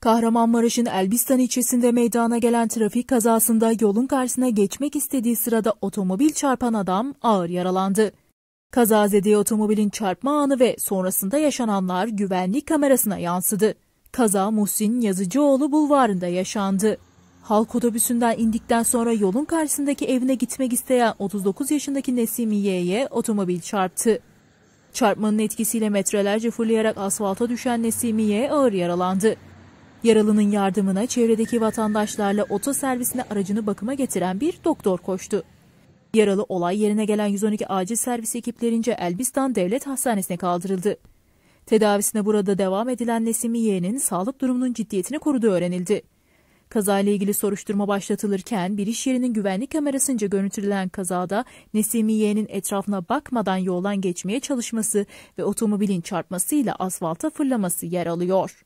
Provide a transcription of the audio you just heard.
Kahramanmaraş'ın Elbistan ilçesinde meydana gelen trafik kazasında yolun karşısına geçmek istediği sırada otomobil çarpan adam ağır yaralandı. Kazazede otomobilin çarpma anı ve sonrasında yaşananlar güvenlik kamerasına yansıdı. Kaza Muhsin Yazıcıoğlu bulvarında yaşandı. Halk otobüsünden indikten sonra yolun karşısındaki evine gitmek isteyen 39 yaşındaki Nesim Y'ye otomobil çarptı. Çarpmanın etkisiyle metrelerce fırlayarak asfalta düşen Nesimiye ağır yaralandı. Yaralının yardımına çevredeki vatandaşlarla otoservisine aracını bakıma getiren bir doktor koştu. Yaralı olay yerine gelen 112 acil servis ekiplerince Elbistan Devlet Hastanesi'ne kaldırıldı. Tedavisine burada devam edilen Nesimiye'nin sağlık durumunun ciddiyetini koruduğu öğrenildi. Kazayla ilgili soruşturma başlatılırken bir iş yerinin güvenlik kamerasınca görüntülenen kazada Nesimi yeğenin etrafına bakmadan yoldan geçmeye çalışması ve otomobilin çarpmasıyla asfalta fırlaması yer alıyor.